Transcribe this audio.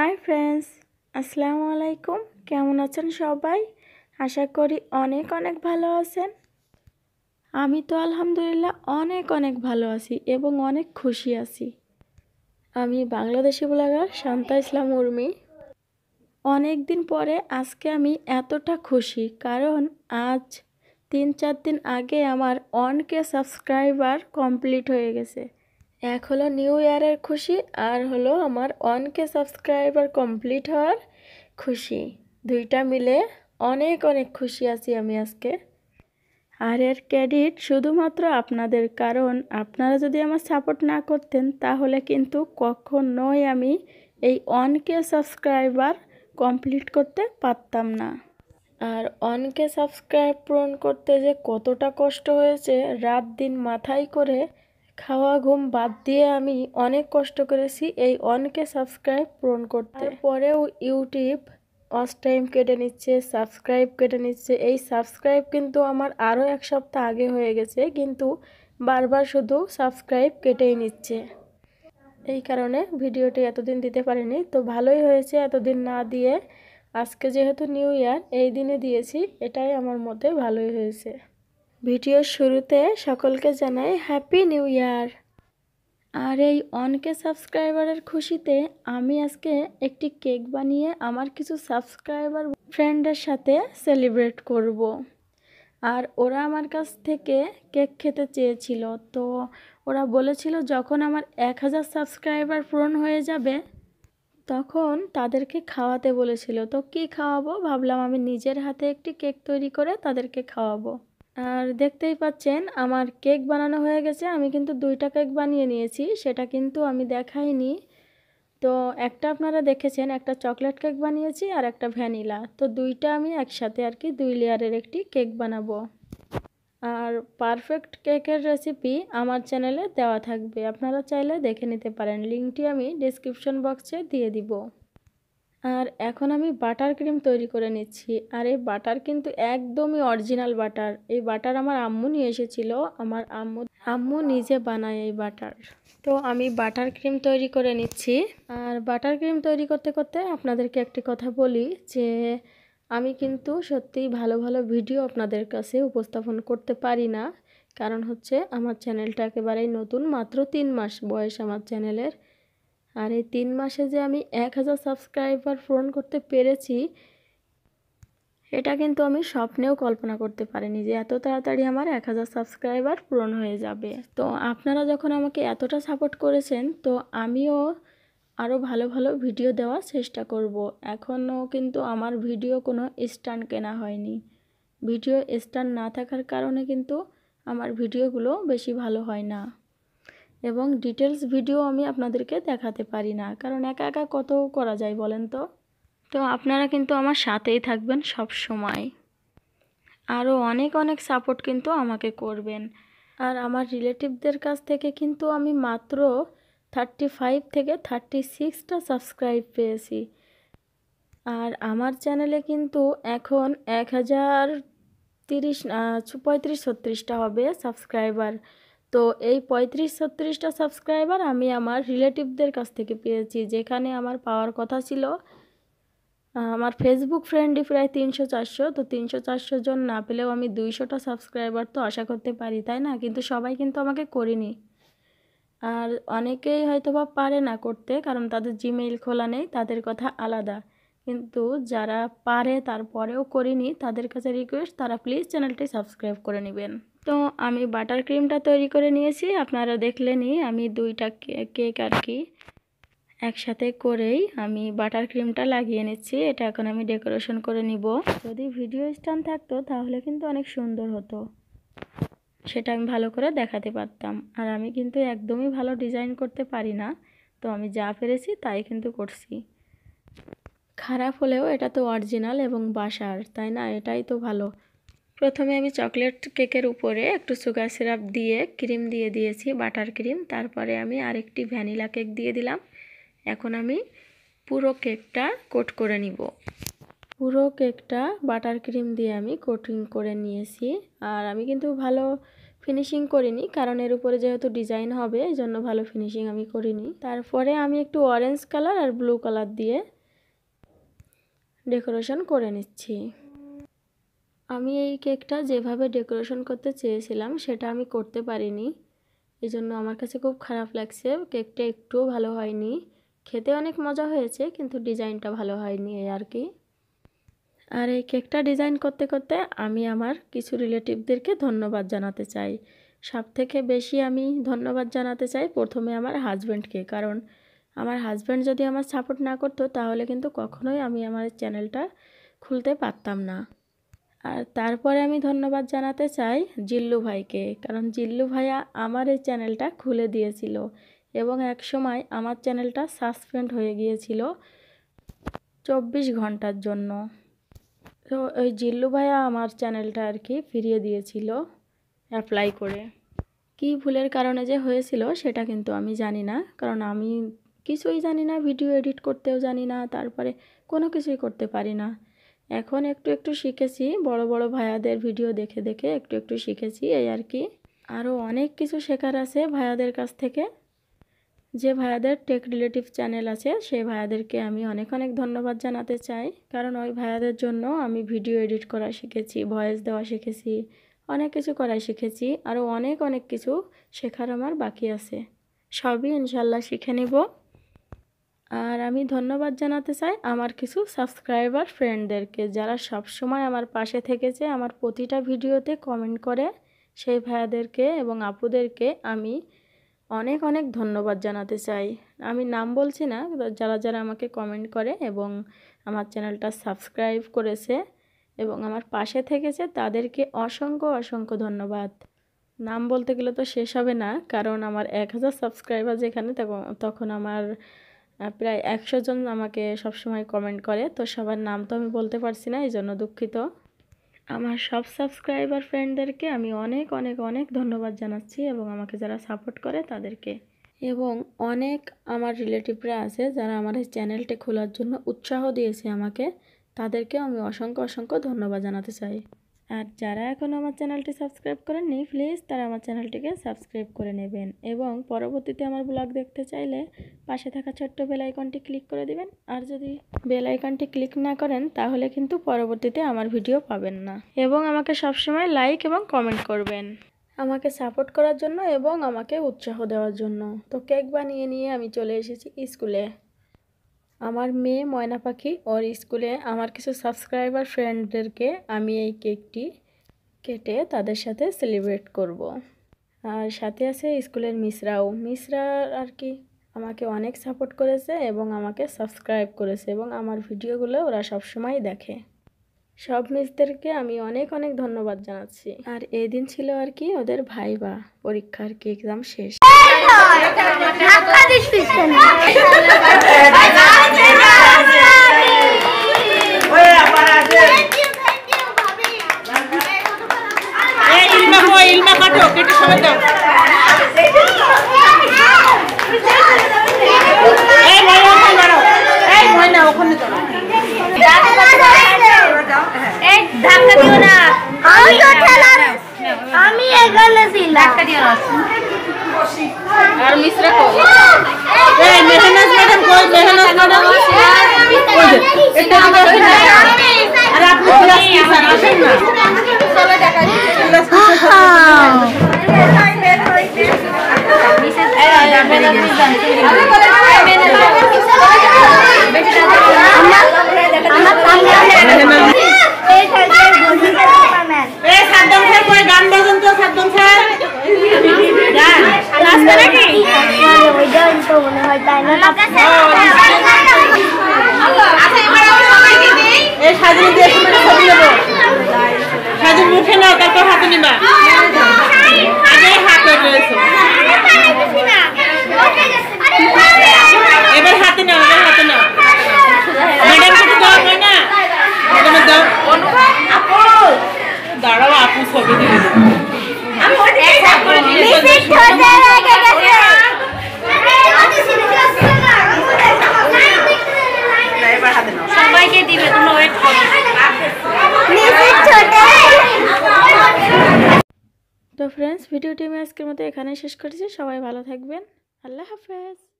Hi friends আসসালামু আলাইকুম কেমন আছেন সবাই আশা করি অনেক অনেক ভালো আছেন আমি তো আলহামদুলিল্লাহ অনেক অনেক ভালো আছি এবং অনেক খুশি আছি আমি বাংলাদেশি ব্লগার শান্তা ইসলাম উর্মি অনেক দিন পরে আজকে আমি এতটা খুশি কারণ আজ তিন চার দিন আগে আমার অনকে সাবস্ক্রাইবার কমপ্লিট হয়ে গেছে এক হলো নিউ ইয়ারের খুশি আর হলো আমার অনকে সাবস্ক্রাইবার কমপ্লিট হওয়ার খুশি দুইটা মিলে অনেক অনেক খুশি আছি আমি আজকে আর এর ক্রেডিট শুধুমাত্র আপনাদের কারণ আপনারা যদি আমার সাপোর্ট না করতেন তাহলে কিন্তু কখনোই আমি এই অনকে সাবস্ক্রাইবার কমপ্লিট করতে পারতাম না আর অনকে সাবস্ক্রাইব পূরণ করতে যে কতটা কষ্ট হয়েছে রাত দিন মাথায় করে খাওয়া ঘুম বাদ দিয়ে আমি অনেক কষ্ট করেছি এই অনকে সাবস্ক্রাইব পূরণ করতে পরেও ইউটিউব অস টাইম কেটে নিচ্ছে সাবস্ক্রাইব কেটে নিচ্ছে এই সাবস্ক্রাইব কিন্তু আমার আরও এক সপ্তাহ আগে হয়ে গেছে কিন্তু বারবার শুধু সাবস্ক্রাইব কেটেই নিচ্ছে এই কারণে ভিডিওটি এতদিন দিতে পারিনি তো ভালোই হয়েছে এতদিন না দিয়ে আজকে যেহেতু নিউ ইয়ার এই দিনে দিয়েছি এটাই আমার মতে ভালোই হয়েছে ভিডিওর শুরুতে সকলকে জানাই হ্যাপি নিউ ইয়ার আর এই অনকে সাবস্ক্রাইবারের খুশিতে আমি আজকে একটি কেক বানিয়ে আমার কিছু সাবস্ক্রাইবার ফ্রেন্ডের সাথে সেলিব্রেট করব। আর ওরা আমার কাছ থেকে কেক খেতে চেয়েছিল তো ওরা বলেছিল যখন আমার এক হাজার সাবস্ক্রাইবার পূরণ হয়ে যাবে তখন তাদেরকে খাওয়াতে বলেছিল তো কি খাওয়াবো ভাবলাম আমি নিজের হাতে একটি কেক তৈরি করে তাদেরকে খাওয়াবো আর দেখতেই পাচ্ছেন আমার কেক বানানো হয়ে গেছে আমি কিন্তু দুইটা কেক বানিয়ে নিয়েছি সেটা কিন্তু আমি দেখাইনি তো একটা আপনারা দেখেছেন একটা চকলেট কেক বানিয়েছি আর একটা ভ্যানিলা তো দুইটা আমি একসাথে আর কি দুই লেয়ারের একটি কেক বানাবো আর পারফেক্ট কেকের রেসিপি আমার চ্যানেলে দেওয়া থাকবে আপনারা চাইলে দেখে নিতে পারেন লিঙ্কটি আমি ডিসক্রিপশন বক্সে দিয়ে দিব আর এখন আমি বাটার ক্রিম তৈরি করে নিচ্ছি আর এই বাটার কিন্তু একদমই অরিজিনাল বাটার এই বাটার আমার আম্মু নিয়ে এসেছিল আমার আম্মু আম্মু নিজে বানায় এই বাটার তো আমি বাটার ক্রিম তৈরি করে নিচ্ছি আর বাটার ক্রিম তৈরি করতে করতে আপনাদেরকে একটি কথা বলি যে আমি কিন্তু সত্যিই ভালো ভালো ভিডিও আপনাদের কাছে উপস্থাপন করতে পারি না কারণ হচ্ছে আমার চ্যানেলটা একেবারেই নতুন মাত্র তিন মাস বয়স আমার চ্যানেলের আর এই তিন মাসে যে আমি এক হাজার সাবস্ক্রাইবার পূরণ করতে পেরেছি এটা কিন্তু আমি স্বপ্নেও কল্পনা করতে পারিনি যে এত তাড়াতাড়ি আমার এক হাজার সাবস্ক্রাইবার পূরণ হয়ে যাবে তো আপনারা যখন আমাকে এতটা সাপোর্ট করেছেন তো আমিও আরও ভালো ভালো ভিডিও দেওয়ার চেষ্টা করব। এখনও কিন্তু আমার ভিডিও কোনো স্টান কেনা হয়নি ভিডিও স্টান না থাকার কারণে কিন্তু আমার ভিডিওগুলো বেশি ভালো হয় না এবং ডিটেলস ভিডিও আমি আপনাদেরকে দেখাতে পারি না কারণ একা একা কত করা যায় বলেন তো তো আপনারা কিন্তু আমার সাথেই থাকবেন সব সময়। আরও অনেক অনেক সাপোর্ট কিন্তু আমাকে করবেন আর আমার রিলেটিভদের কাছ থেকে কিন্তু আমি মাত্র থার্টি ফাইভ থেকে থার্টি সিক্সটা সাবস্ক্রাইব পেয়েছি আর আমার চ্যানেলে কিন্তু এখন এক হাজার তিরিশ পঁয়ত্রিশ ছত্রিশটা হবে সাবস্ক্রাইবার তো এই পঁয়ত্রিশ ছত্রিশটা সাবস্ক্রাইবার আমি আমার রিলেটিভদের কাছ থেকে পেয়েছি যেখানে আমার পাওয়ার কথা ছিল আমার ফেসবুক ফ্রেন্ডই প্রায় তিনশো চারশো তো তিনশো চারশো জন না পেলেও আমি দুইশোটা সাবস্ক্রাইবার তো আশা করতে পারি তাই না কিন্তু সবাই কিন্তু আমাকে করিনি আর অনেকেই হয়তো বা পারে না করতে কারণ তাদের জিমেইল খোলা নেই তাদের কথা আলাদা কিন্তু যারা পারে তারপরেও করিনি তাদের কাছে রিকোয়েস্ট তারা প্লিজ চ্যানেলটি সাবস্ক্রাইব করে নেবেন তো আমি বাটার ক্রিমটা তৈরি করে নিয়েছি আপনারা দেখলেনই আমি দুইটা কেক আর কি একসাথে করেই আমি বাটার ক্রিমটা লাগিয়ে নিচ্ছি এটা এখন আমি ডেকোরেশন করে নিব যদি ভিডিও স্টান থাকতো তাহলে কিন্তু অনেক সুন্দর হতো সেটা আমি ভালো করে দেখাতে পারতাম আর আমি কিন্তু একদমই ভালো ডিজাইন করতে পারি না তো আমি যা পেরেছি তাই কিন্তু করছি খারাপ হলেও এটা তো অরিজিনাল এবং বাসার তাই না এটাই তো ভালো প্রথমে আমি চকলেট কেকের উপরে একটু সুগার সিরাপ দিয়ে ক্রিম দিয়ে দিয়েছি বাটার ক্রিম তারপরে আমি আরেকটি ভ্যানিলা কেক দিয়ে দিলাম এখন আমি পুরো কেকটা কোট করে নিব পুরো কেকটা বাটার ক্রিম দিয়ে আমি কোটিং করে নিয়েছি আর আমি কিন্তু ভালো ফিনিশিং করিনি কারণ এর উপরে যেহেতু ডিজাইন হবে এই জন্য ভালো ফিনিশিং আমি করিনি তারপরে আমি একটু অরেঞ্জ কালার আর ব্লু কালার দিয়ে ডেকোরেশন করে নিচ্ছি আমি এই কেকটা যেভাবে ডেকোরেশন করতে চেয়েছিলাম সেটা আমি করতে পারিনি এই জন্য আমার কাছে খুব খারাপ লাগছে কেকটা একটুও ভালো হয়নি খেতে অনেক মজা হয়েছে কিন্তু ডিজাইনটা ভালো হয়নি এই আর কি আর এই কেকটা ডিজাইন করতে করতে আমি আমার কিছু রিলেটিভদেরকে ধন্যবাদ জানাতে চাই সব থেকে বেশি আমি ধন্যবাদ জানাতে চাই প্রথমে আমার হাজব্যান্ডকে কারণ আমার হাজব্যান্ড যদি আমার সাপোর্ট না করতো তাহলে কিন্তু কখনোই আমি আমার চ্যানেলটা খুলতে পারতাম না আর তারপরে আমি ধন্যবাদ জানাতে চাই জিল্লু ভাইকে কারণ জিল্লু ভাইয়া আমার এই চ্যানেলটা খুলে দিয়েছিল এবং এক সময় আমার চ্যানেলটা সাসপেন্ড হয়ে গিয়েছিল চব্বিশ ঘন্টার জন্য তো ওই জিল্লু ভাইয়া আমার চ্যানেলটা আর কি ফিরিয়ে দিয়েছিল অ্যাপ্লাই করে কি ভুলের কারণে যে হয়েছিল সেটা কিন্তু আমি জানি না কারণ আমি কিছুই জানি না ভিডিও এডিট করতেও জানি না তারপরে কোনো কিছুই করতে পারি না এখন একটু একটু শিখেছি বড় বড় ভাইয়াদের ভিডিও দেখে দেখে একটু একটু শিখেছি এই আর কি আরও অনেক কিছু শেখার আছে ভাইয়াদের কাছ থেকে যে ভাইয়াদের টেক রিলেটিভ চ্যানেল আছে সেই ভাইয়াদেরকে আমি অনেক অনেক ধন্যবাদ জানাতে চাই কারণ ওই ভাইয়াদের জন্য আমি ভিডিও এডিট করা শিখেছি ভয়েস দেওয়া শিখেছি অনেক কিছু করা শিখেছি আরও অনেক অনেক কিছু শেখার আমার বাকি আছে সবই ইনশাল্লাহ শিখে নেব আর আমি ধন্যবাদ জানাতে চাই আমার কিছু সাবস্ক্রাইবার ফ্রেন্ডদেরকে যারা সব সময় আমার পাশে থেকেছে আমার প্রতিটা ভিডিওতে কমেন্ট করে সেই ভাইয়াদেরকে এবং আপুদেরকে আমি অনেক অনেক ধন্যবাদ জানাতে চাই আমি নাম বলছি না যারা যারা আমাকে কমেন্ট করে এবং আমার চ্যানেলটা সাবস্ক্রাইব করেছে এবং আমার পাশে থেকেছে তাদেরকে অসংখ্য অসংখ্য ধন্যবাদ নাম বলতে গেলে তো শেষ হবে না কারণ আমার এক হাজার সাবস্ক্রাইবার যেখানে তখন আমার প্রায় একশো জন আমাকে সবসময় কমেন্ট করে তো সবার নাম তো আমি বলতে পারছি না এই জন্য দুঃখিত আমার সব সাবস্ক্রাইবার ফ্রেন্ডদেরকে আমি অনেক অনেক অনেক ধন্যবাদ জানাচ্ছি এবং আমাকে যারা সাপোর্ট করে তাদেরকে এবং অনেক আমার রিলেটিভরা আছে যারা আমার এই চ্যানেলটি খোলার জন্য উৎসাহ দিয়েছে আমাকে তাদেরকেও আমি অসংখ্য অসংখ্য ধন্যবাদ জানাতে চাই আর যারা এখনও আমার চ্যানেলটি সাবস্ক্রাইব করেননি প্লিজ তারা আমার চ্যানেলটিকে সাবস্ক্রাইব করে নেবেন এবং পরবর্তীতে আমার ব্লগ দেখতে চাইলে পাশে থাকা ছোট্ট বেল আইকনটি ক্লিক করে দিবেন আর যদি বেল আইকনটি ক্লিক না করেন তাহলে কিন্তু পরবর্তীতে আমার ভিডিও পাবেন না এবং আমাকে সবসময় লাইক এবং কমেন্ট করবেন আমাকে সাপোর্ট করার জন্য এবং আমাকে উৎসাহ দেওয়ার জন্য তো কেক বানিয়ে নিয়ে আমি চলে এসেছি স্কুলে আমার মেয়ে ময়না পাখি ওর স্কুলে আমার কিছু সাবস্ক্রাইবার ফ্রেন্ডদেরকে আমি এই কেকটি কেটে তাদের সাথে সেলিব্রেট করব। আর সাথে আছে স্কুলের মিসরাও মিসরা আর কি আমাকে অনেক সাপোর্ট করেছে এবং আমাকে সাবস্ক্রাইব করেছে এবং আমার ভিডিওগুলো ওরা সবসময় দেখে সব মিসদেরকে আমি অনেক অনেক ধন্যবাদ জানাচ্ছি আর এই দিন ছিল আর কি ওদের ভাইবা পরীক্ষার কি এক্সাম শেষ দাও Draco. আমি আজকের মতো এখানে শেষ করেছি সবাই ভালো থাকবেন আল্লাহ হাফেজ